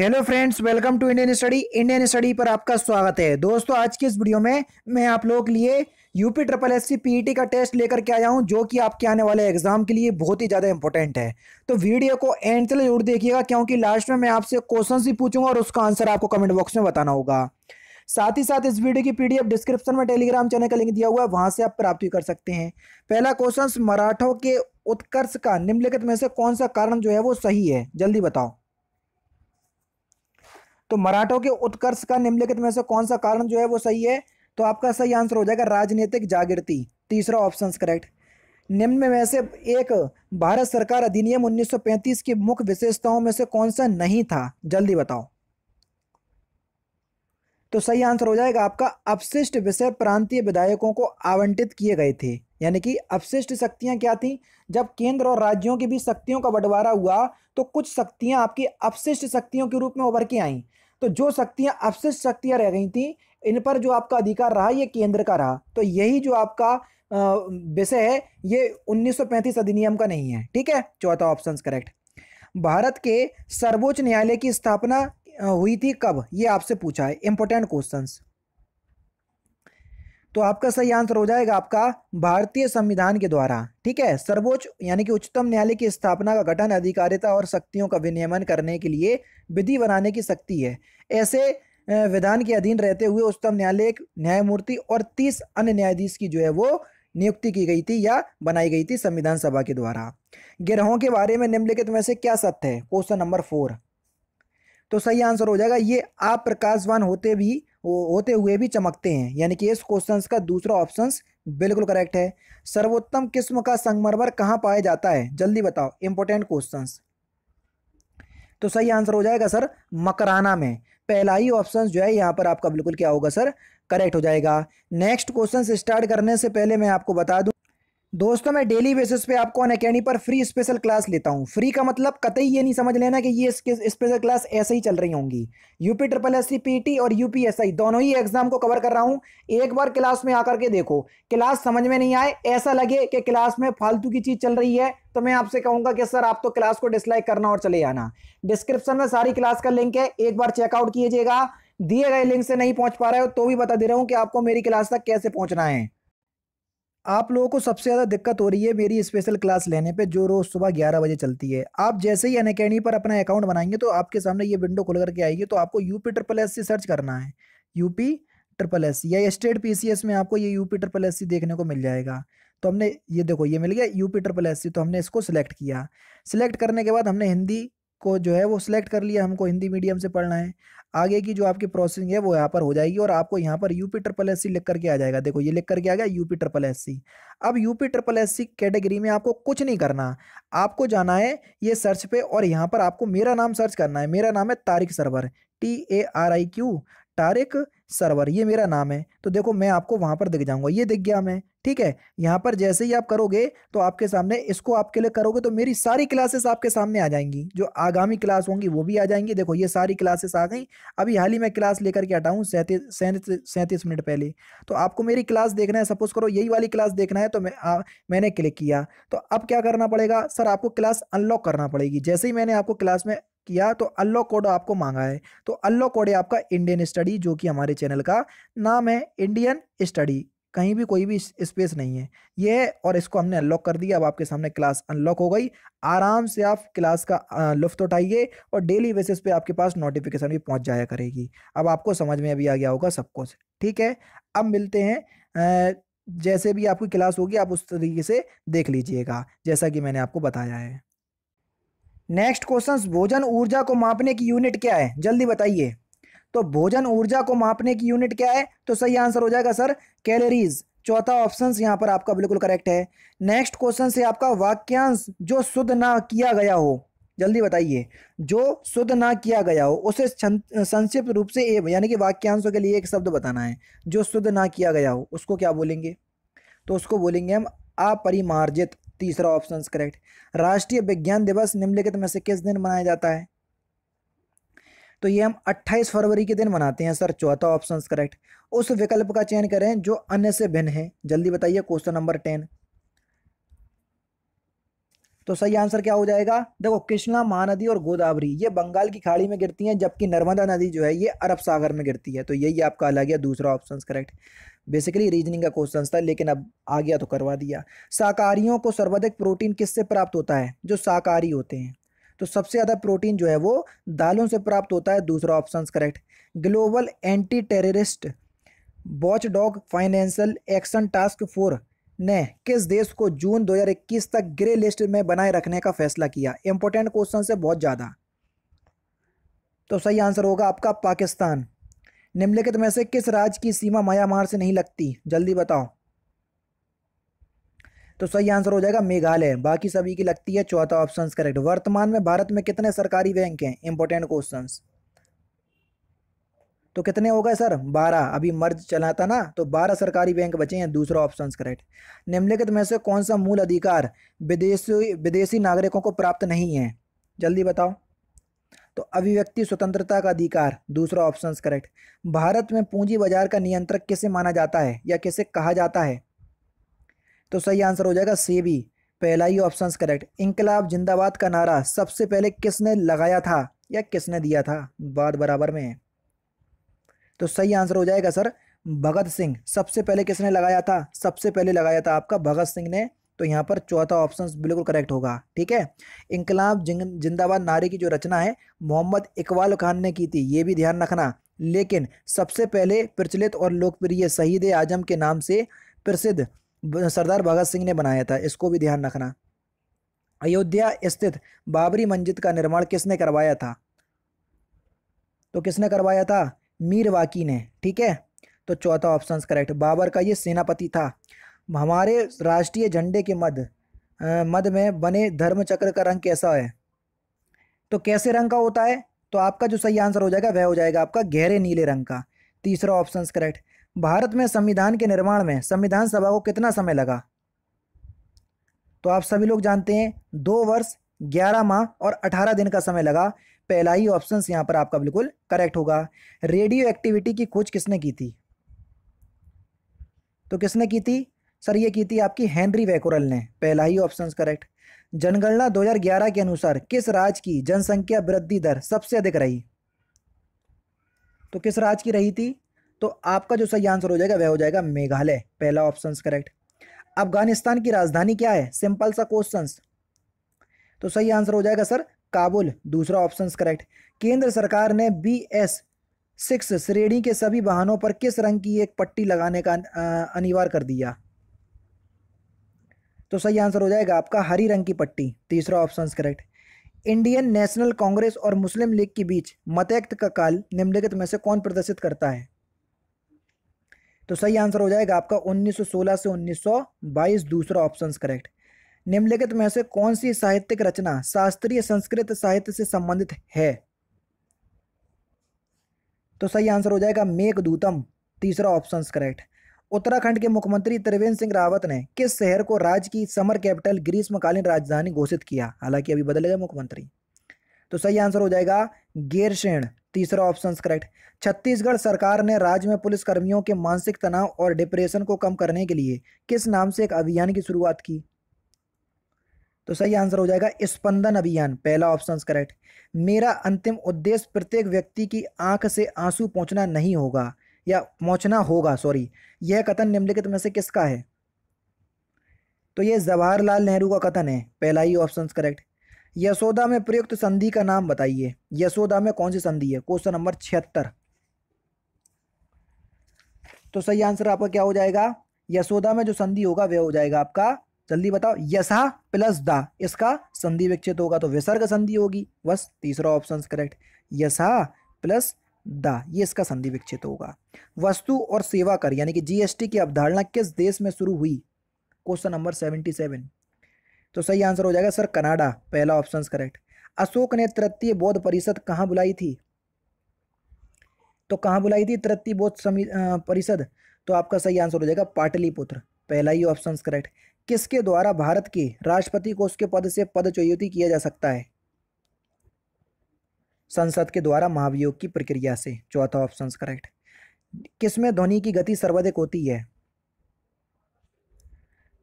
hello friends welcome to Indian study Indian study पर आपका स्वागत है दोस्तों आज की इस वीडियो में मैं आप लोगों के लिए UP triple S C PET का टेस्ट लेकर के आया हूं जो कि आपके आने वाले एग्जाम के लिए बहुत ही ज़्यादा इंपॉर्टेंट है तो वीडियो को एंड से जरूर देखिएगा क्योंकि लास्ट में मैं आपसे क्वेश्चन ही पूछूंगा और उसका आंसर आपको कमेंट बॉक्स में बताना होगा साथ ही साथ इस वीडियो की पीडीएफ डिस्क्रिप्शन में टेलीग्राम चैनल का लिंक दिया हुआ है वहां से आप प्राप्त कर सकते हैं पहला क्वेश्चन मराठों के उत्कर्ष का निम्नलिखित में से कौन सा कारण जो है वो सही है जल्दी बताओ तो मराठों के उत्कर्ष का निम्नलिखित में से कौन सा कारण जो है वो सही है तो आपका सही आंसर हो जाएगा राजनीतिक जागृति तीसरा ऑप्शन करेक्ट निम्न में से एक भारत सरकार अधिनियम 1935 की मुख्य विशेषताओं में से कौन सा नहीं था जल्दी बताओ तो सही आंसर हो जाएगा आपका अपशिष्ट विषय प्रांतीय विधायकों को आवंटित किए गए थे यानी कि अपशिष्ट शक्तियां क्या थी जब केंद्र और राज्यों के बीच शक्तियों का बंटवारा हुआ तो कुछ शक्तियां आपकी अपशिष्ट शक्तियों के रूप में उभर के आईं तो जो शक्तियाँ अवशिष्ट शक्तियाँ रह गई थी इन पर जो आपका अधिकार रहा ये केंद्र का रहा तो यही जो आपका विषय है ये 1935 अधिनियम का नहीं है ठीक है चौथा ऑप्शन करेक्ट भारत के सर्वोच्च न्यायालय की स्थापना हुई थी कब ये आपसे पूछा है इंपॉर्टेंट क्वेश्चंस तो आपका सही आंसर हो जाएगा आपका भारतीय संविधान के द्वारा ठीक है सर्वोच्च यानी कि उच्चतम न्यायालय की स्थापना का गठन अधिकारिता और शक्तियों का विनियमन करने के लिए विधि बनाने की शक्ति है ऐसे विधान के अधीन रहते हुए उच्चतम न्यायालय एक न्यायमूर्ति और तीस अन्य न्यायाधीश की जो है वो नियुक्ति की गई थी या बनाई गई थी संविधान सभा के द्वारा गिरोहों के बारे में निम्नलिखित में से क्या सत्य है क्वेश्चन नंबर फोर तो सही आंसर हो जाएगा ये आप प्रकाशवान होते भी होते हुए भी चमकते हैं यानी कि इस क्वेश्चन का दूसरा ऑप्शन बिल्कुल करेक्ट है सर्वोत्तम किस्म का संगमरमर कहाँ पाया जाता है जल्दी बताओ इंपॉर्टेंट क्वेश्चन तो सही आंसर हो जाएगा सर मकराना में पहला ही ऑप्शन जो है यहाँ पर आपका बिल्कुल क्या होगा सर करेक्ट हो जाएगा नेक्स्ट क्वेश्चन स्टार्ट करने से पहले मैं आपको बता दूँ दोस्तों मैं डेली बेसिस पे आपको अन अकेडमी पर फ्री स्पेशल क्लास लेता हूँ फ्री का मतलब कतई ये नहीं समझ लेना कि ये स्पेशल क्लास ऐसे ही चल रही होंगी UP triple S C P T और यूपीएसआई दोनों ही एग्जाम को कवर कर रहा हूँ एक बार क्लास में आकर के देखो क्लास समझ में नहीं आए ऐसा लगे कि क्लास में फालतू की चीज़ चल रही है तो मैं आपसे कहूँगा कि सर आप तो क्लास को डिसलाइक करना और चले आना डिस्क्रिप्शन में सारी क्लास का लिंक है एक बार चेकआउट कीजिएगा दिए गए लिंक से नहीं पहुँच पा रहे हो तो भी बता दे रहा हूँ कि आपको मेरी क्लास तक कैसे पहुँचना है आप लोगों को सबसे ज़्यादा दिक्कत हो रही है मेरी स्पेशल क्लास लेने पे जो रोज़ सुबह 11 बजे चलती है आप जैसे ही अनकेडमी पर अपना अकाउंट बनाएंगे तो आपके सामने ये विंडो खुल करके आएगी तो आपको UP triple S C search करना है यूपी ट्रिपल एस सी या स्टेट पी सी एस में आपको ये यूपी ट्रिपल एस सी देखने को मिल जाएगा तो हमने ये देखो ये मिल गया यूपी ट्रिपल एस सी तो हमने इसको सिलेक्ट किया सिलेक्ट करने के बाद हमने हिंदी को जो है वो सिलेक्ट कर लिया हमको हिंदी मीडियम से पढ़ना है आगे की जो आपकी प्रोसेसिंग है वो यहाँ पर हो जाएगी और आपको यहाँ पर यूपी ट्रिपल एस सी लिख करके आ जाएगा देखो ये लिख करके आ गया यूपी ट्रिपल एस सी अब UP triple S C category में आपको कुछ नहीं करना आपको जाना है ये सर्च पे और यहाँ पर आपको मेरा नाम सर्च करना है मेरा नाम है Tariq Sarwar T A R I Q एक सर्वर ये मेरा नाम है तो देखो मैं आपको वहाँ पर दिख जाऊँगा ये दिख गया मैं ठीक है यहाँ पर जैसे ही आप करोगे तो आपके सामने इसको आपके लिए करोगे तो मेरी सारी क्लासेस आपके सामने आ जाएंगी जो आगामी क्लास होंगी वो भी आ जाएंगी देखो ये सारी क्लासेस आ गई अभी हाल ही में क्लास लेकर के हटाऊँ सैंतीस सैंतीस सैंतीस मिनट पहले तो आपको मेरी क्लास देखना है सपोज करो यही वाली क्लास देखना है तो मैं आ, मैंने क्लिक किया तो अब क्या करना पड़ेगा सर आपको क्लास अनलॉक करना पड़ेगी जैसे ही मैंने आपको क्लास में किया तो अल्लो कोड आपको मांगा है तो अल्लो कोड है आपका इंडियन स्टडी जो कि हमारे चैनल का नाम है इंडियन स्टडी कहीं भी कोई भी स्पेस नहीं है ये है और इसको हमने अनलॉक कर दिया अब आपके सामने क्लास अनलॉक हो गई आराम से आप क्लास का लुफ्त उठाइए और डेली बेसिस पे आपके पास नोटिफिकेशन भी पहुंच जाया करेगी अब आपको समझ में अभी आ गया होगा सब कुछ ठीक है अब मिलते हैं जैसे भी आपकी क्लास होगी आप उस तरीके से देख लीजिएगा जैसा कि मैंने आपको बताया है नेक्स्ट क्वेश्चन भोजन ऊर्जा को मापने की यूनिट क्या है जल्दी बताइए तो भोजन ऊर्जा को मापने की यूनिट क्या है तो सही आंसर हो जाएगा सर कैलोरीज चौथा ऑप्शन यहाँ पर आपका बिल्कुल करेक्ट है नेक्स्ट क्वेश्चन से आपका वाक्यांश जो शुद्ध ना किया गया हो जल्दी बताइए जो शुद्ध ना किया गया हो उसे संक्षिप्त रूप से ए यानी कि वाक्यांशों के लिए एक शब्द बताना है जो शुद्ध ना किया गया हो उसको क्या बोलेंगे तो उसको बोलेंगे हम अपरिमार्जित तीसरा ऑप्शन करेक्ट राष्ट्रीय विज्ञान दिवस निम्नलिखित में से किस दिन मनाया जाता है तो ये हम 28 फरवरी के दिन मनाते हैं सर चौथा ऑप्शन करेक्ट उस विकल्प का चयन करें जो अन्य से भिन्न है जल्दी बताइए क्वेश्चन नंबर टेन तो सही आंसर क्या हो जाएगा देखो कृष्णा महानदी और गोदावरी ये बंगाल की खाड़ी में गिरती हैं जबकि नर्मदा नदी जो है ये अरब सागर में गिरती है तो यही आपका अलग है दूसरा ऑप्शन करेक्ट बेसिकली रीजनिंग का क्वेश्चन था लेकिन अब आ गया तो करवा दिया शाकाहारियों को सर्वाधिक प्रोटीन किससे प्राप्त होता है जो शाकाहारी होते हैं तो सबसे ज़्यादा प्रोटीन जो है वो दालों से प्राप्त होता है दूसरा option correct global anti terrorist watchdog financial action task force ने किस देश को जून 2021 तक ग्रे लिस्ट में बनाए रखने का फैसला किया इंपॉर्टेंट क्वेश्चन से बहुत ज़्यादा तो सही आंसर होगा आपका पाकिस्तान निम्नलिखित में से किस राज्य की सीमा म्यांमार से नहीं लगती जल्दी बताओ तो सही आंसर हो जाएगा मेघालय बाकी सभी की लगती है चौथा ऑप्शन करेक्ट वर्तमान में भारत में कितने सरकारी बैंक हैं इंपॉर्टेंट क्वेश्चन तो कितने हो गए सर बारह अभी मर्ज चला था ना तो बारह सरकारी बैंक बचे हैं दूसरा ऑप्शन करेक्ट निम्नलिखित में से कौन सा मूल अधिकार विदेशी विदेशी नागरिकों को प्राप्त नहीं है जल्दी बताओ तो अभिव्यक्ति स्वतंत्रता का अधिकार दूसरा ऑप्शन करेक्ट भारत में पूंजी बाजार का नियंत्रक किसे माना जाता है या किसे कहा जाता है तो सही आंसर हो जाएगा सेबी पहला ही ऑप्शन करेक्ट इंकलाब जिंदाबाद का नारा सबसे पहले किसने लगाया था या किसने दिया था बात बराबर में है तो सही आंसर हो जाएगा सर भगत सिंह सबसे पहले किसने लगाया था सबसे पहले लगाया था आपका भगत सिंह ने तो यहाँ पर चौथा ऑप्शन बिल्कुल करेक्ट होगा ठीक है इनकलाब जिंदाबाद नारे की जो रचना है मोहम्मद इकबाल खान ने की थी ये भी ध्यान रखना लेकिन सबसे पहले प्रचलित और लोकप्रिय शहीद आजम के नाम से प्रसिद्ध सरदार भगत सिंह ने बनाया था इसको भी ध्यान रखना अयोध्या स्थित बाबरी मस्जिद का निर्माण किसने करवाया था तो किसने करवाया था मीरवाकी ने ठीक है तो चौथा ऑप्शन करेक्ट बाबर का ये सेनापति था हमारे राष्ट्रीय झंडे के मध्य मध में बने धर्म चक्र का रंग कैसा है तो कैसे रंग का होता है तो आपका जो सही आंसर हो जाएगा वह हो जाएगा आपका गहरे नीले रंग का तीसरा ऑप्शन करेक्ट भारत में संविधान के निर्माण में संविधान सभा को कितना समय लगा तो आप सभी लोग जानते हैं दो वर्ष ग्यारह माह और अठारह दिन का समय लगा पहला ही ऑप्शन यहाँ पर आपका बिल्कुल करेक्ट होगा रेडियो एक्टिविटी की खोज किसने की थी तो किसने की थी सर ये की थी आपकी हेनरी वैकोरल ने पहला ही ऑप्शन करेक्ट जनगणना 2011 के अनुसार किस राज्य की जनसंख्या वृद्धि दर सबसे अधिक रही तो किस राज्य की रही थी तो आपका जो सही आंसर हो जाएगा वह हो जाएगा मेघालय पहला ऑप्शन करेक्ट अफगानिस्तान की राजधानी क्या है सिंपल सा क्वेश्चन तो सही आंसर हो जाएगा सर काबुल दूसरा ऑप्शन करेक्ट केंद्र सरकार ने बी एस सिक्स श्रेणी के सभी वाहनों पर किस रंग की एक पट्टी लगाने का अनिवार्य कर दिया तो सही आंसर हो जाएगा आपका हरी रंग की पट्टी तीसरा option correct Indian National Congress और मुस्लिम लीग के बीच मतैक्त का काल निम्नलिखित में से कौन प्रदर्शित करता है तो सही आंसर हो जाएगा आपका 1916 से 1922 दूसरा ऑप्शन करेक्ट निम्नलिखित में से कौन सी साहित्यिक रचना शास्त्रीय संस्कृत साहित्य से संबंधित है तो सही आंसर हो जाएगा मेघ दूतम तीसरा ऑप्शन करेक्ट उत्तराखंड के मुख्यमंत्री त्रिवेंद्र सिंह रावत ने किस शहर को राज्य की समर कैपिटल ग्रीष्मकालीन राजधानी घोषित किया हालांकि अभी बदले गए मुख्यमंत्री तो सही आंसर हो जाएगा गेरशेण तीसरा ऑप्शन करेक्ट छत्तीसगढ़ सरकार ने राज्य में पुलिस कर्मियों के मानसिक तनाव और डिप्रेशन को कम करने के लिए किस नाम से एक अभियान की शुरुआत की तो सही आंसर हो जाएगा स्पंदन अभियान पहला ऑप्शन करेक्ट मेरा अंतिम उद्देश्य प्रत्येक व्यक्ति की आंख से आंसू पहुंचना नहीं होगा या पहुंचना होगा सॉरी यह कथन निम्नलिखित में से किसका है तो यह जवाहरलाल नेहरू का कथन है पहला ही ऑप्शन करेक्ट यशोदा में प्रयुक्त संधि का नाम बताइए यशोदा में कौन सी संधि है क्वेश्चन नंबर छिहत्तर तो सही आंसर आपका क्या हो जाएगा यशोदा में जो संधि होगा वह हो जाएगा आपका जल्दी बताओ यशा प्लस द इसका संधि विक्षित होगा तो विसर्ग संधि होगी बस तीसरा ऑप्शन करेक्ट यशा प्लस द ये इसका संधि विक्षित होगा वस्तु और सेवा कर यानी कि जीएसटी की अवधारणा किस देश में शुरू हुई क्वेश्चन नंबर सेवेंटी सेवन तो सही आंसर हो जाएगा सर कनाडा पहला ऑप्शन करेक्ट अशोक ने तृतीय बौद्ध परिषद कहाँ बुलाई थी तो कहाँ बुलाई थी तृतीय बौद्ध परिषद तो आपका सही आंसर हो जाएगा पाटलिपुत्र पहला ही ऑप्शन करेक्ट किसके द्वारा भारत के राष्ट्रपति को उसके पद से पदच्युति किया जा सकता है संसद के द्वारा महाभियोग की प्रक्रिया से चौथा ऑप्शन करेक्ट किसमें ध्वनि की गति सर्वाधिक होती है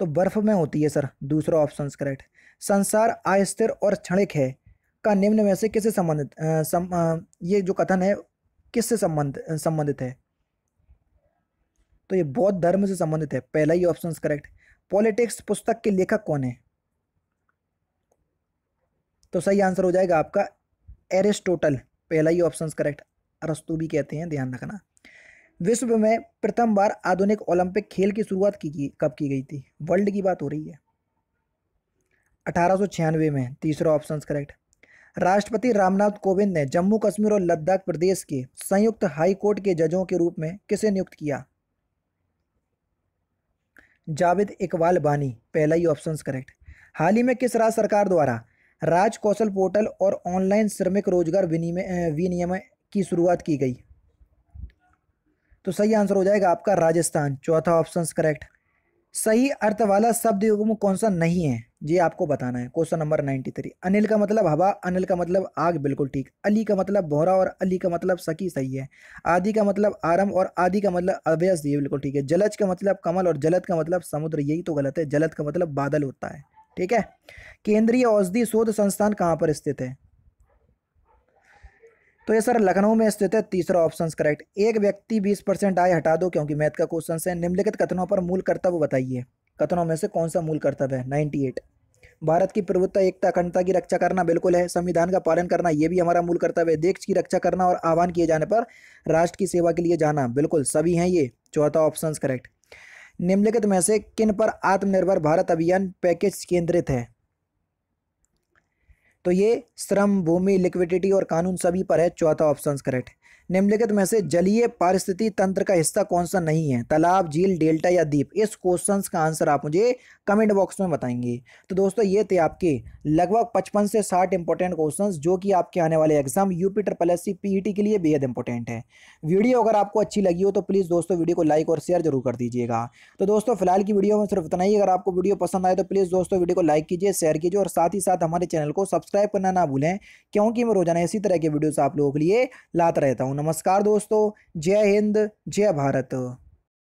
तो बर्फ में होती है सर दूसरा ऑप्शन करेक्ट संसार अस्थिर और क्षणिक है का निम्न में से किससे संबंधित सम, ये जो कथन है किससे संबंध संबंधित है तो ये बौद्ध धर्म से संबंधित है पहला ही ऑप्शन करेक्ट पॉलिटिक्स पुस्तक के लेखक कौन है तो सही आंसर हो जाएगा आपका एरिस्टोटल पहला ही ऑप्शन करेक्ट अरस्तु भी कहते हैं ध्यान रखना विश्व में प्रथम बार आधुनिक ओलंपिक खेल की शुरुआत की, की कब की गई थी वर्ल्ड की बात हो रही है अठारह में तीसरा ऑप्शन करेक्ट राष्ट्रपति रामनाथ कोविंद ने जम्मू कश्मीर और लद्दाख प्रदेश के संयुक्त हाई कोर्ट के जजों के रूप में किसे नियुक्त किया जावेद इकबाल बानी पहला ही ऑप्शन करेक्ट हाल ही में किस राज्य सरकार द्वारा राज कौशल पोर्टल और ऑनलाइन श्रमिक रोजगार विनियम की शुरुआत की गई तो सही आंसर हो जाएगा आपका राजस्थान चौथा ऑप्शन करेक्ट सही अर्थ वाला शब्द युग्म कौन सा नहीं है ये आपको बताना है क्वेश्चन नंबर नाइन्टी थ्री अनिल का मतलब हवा अनिल का मतलब आग बिल्कुल ठीक अली का मतलब बोहरा और अली का मतलब सकी सही है आदि का मतलब आरम और आदि का मतलब अव्यस्त ये बिल्कुल ठीक है जलज का मतलब कमल और जलद का मतलब समुद्र यही तो गलत है जलद का मतलब बादल होता है ठीक है केंद्रीय औषधि शोध संस्थान कहाँ पर स्थित है तो ये सर लखनऊ में स्थित है तीसरा ऑप्शन करेक्ट एक व्यक्ति बीस परसेंट आय हटा दो क्योंकि मैथ का क्वेश्चन है निम्नलिखित कथनों पर मूल कर्तव्य बताइए कथनों में से कौन सा मूल कर्तव्य है नाइन्टी एट भारत की प्रभुत्ता एकता अखंडता की रक्षा करना बिल्कुल है संविधान का पालन करना यह भी हमारा मूल कर्तव्य है देश की रक्षा करना और आह्वान किए जाने पर राष्ट्र की सेवा के लिए जाना बिल्कुल सभी हैं ये चौथा ऑप्शन करेक्ट निम्नलिखित में से किन पर आत्मनिर्भर भारत अभियान पैकेज केंद्रित है तो ये श्रम भूमि लिक्विडिटी और कानून सभी पर है चौथा ऑप्शन करेक्ट निम्नलिखित में से जलीय पारिस्थिति तंत्र का हिस्सा कौन सा नहीं है तालाब झील डेल्टा या द्वीप इस क्वेश्चन का आंसर आप मुझे कमेंट बॉक्स में बताएंगे तो दोस्तों ये थे आपके लगभग पचपन से साठ इंपॉर्टेंट क्वेश्चन जो कि आपके आने वाले exam UP triple S C PET के लिए बेहद इंपॉर्टेंट है वीडियो अगर आपको अच्छी लगी हो तो प्लीज़ दोस्तों वीडियो को लाइक और शेयर जरूर कर दीजिएगा तो दोस्तों फिलहाल की वीडियो में सिर्फ इतना ही अगर आपको वीडियो पसंद आए तो प्लीज़ दोस्तों वीडियो को लाइक कीजिए शेयर कीजिए और साथ ही साथ हमारे चैनल को सब्सक्राइब करना ना भूलें क्योंकि मैं रोजाना इसी तरह के वीडियोज आप लोगों के लिए लाता रहता हूँ नमस्कार दोस्तों जय हिंद जय भारत